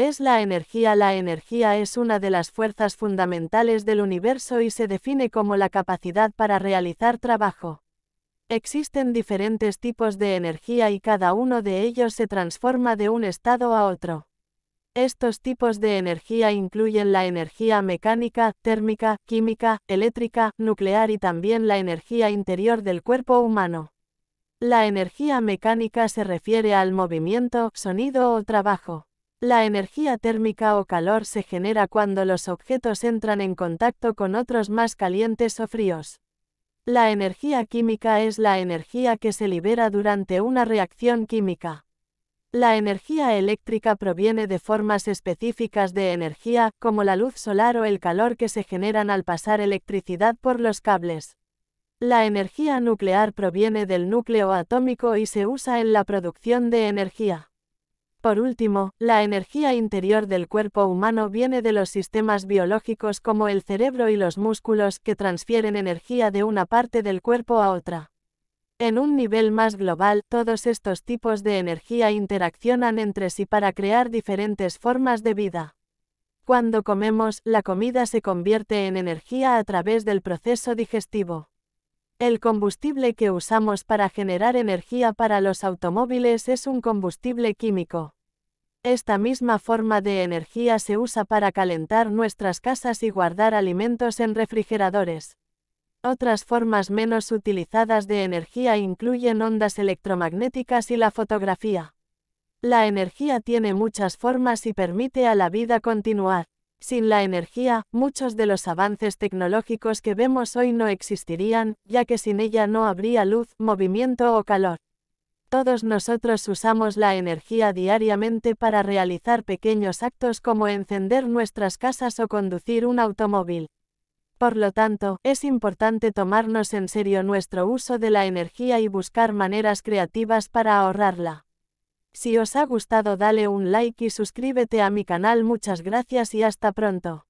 es la energía? La energía es una de las fuerzas fundamentales del universo y se define como la capacidad para realizar trabajo. Existen diferentes tipos de energía y cada uno de ellos se transforma de un estado a otro. Estos tipos de energía incluyen la energía mecánica, térmica, química, eléctrica, nuclear y también la energía interior del cuerpo humano. La energía mecánica se refiere al movimiento, sonido o trabajo. La energía térmica o calor se genera cuando los objetos entran en contacto con otros más calientes o fríos. La energía química es la energía que se libera durante una reacción química. La energía eléctrica proviene de formas específicas de energía, como la luz solar o el calor que se generan al pasar electricidad por los cables. La energía nuclear proviene del núcleo atómico y se usa en la producción de energía. Por último, la energía interior del cuerpo humano viene de los sistemas biológicos como el cerebro y los músculos que transfieren energía de una parte del cuerpo a otra. En un nivel más global, todos estos tipos de energía interaccionan entre sí para crear diferentes formas de vida. Cuando comemos, la comida se convierte en energía a través del proceso digestivo. El combustible que usamos para generar energía para los automóviles es un combustible químico. Esta misma forma de energía se usa para calentar nuestras casas y guardar alimentos en refrigeradores. Otras formas menos utilizadas de energía incluyen ondas electromagnéticas y la fotografía. La energía tiene muchas formas y permite a la vida continuar. Sin la energía, muchos de los avances tecnológicos que vemos hoy no existirían, ya que sin ella no habría luz, movimiento o calor. Todos nosotros usamos la energía diariamente para realizar pequeños actos como encender nuestras casas o conducir un automóvil. Por lo tanto, es importante tomarnos en serio nuestro uso de la energía y buscar maneras creativas para ahorrarla. Si os ha gustado dale un like y suscríbete a mi canal muchas gracias y hasta pronto.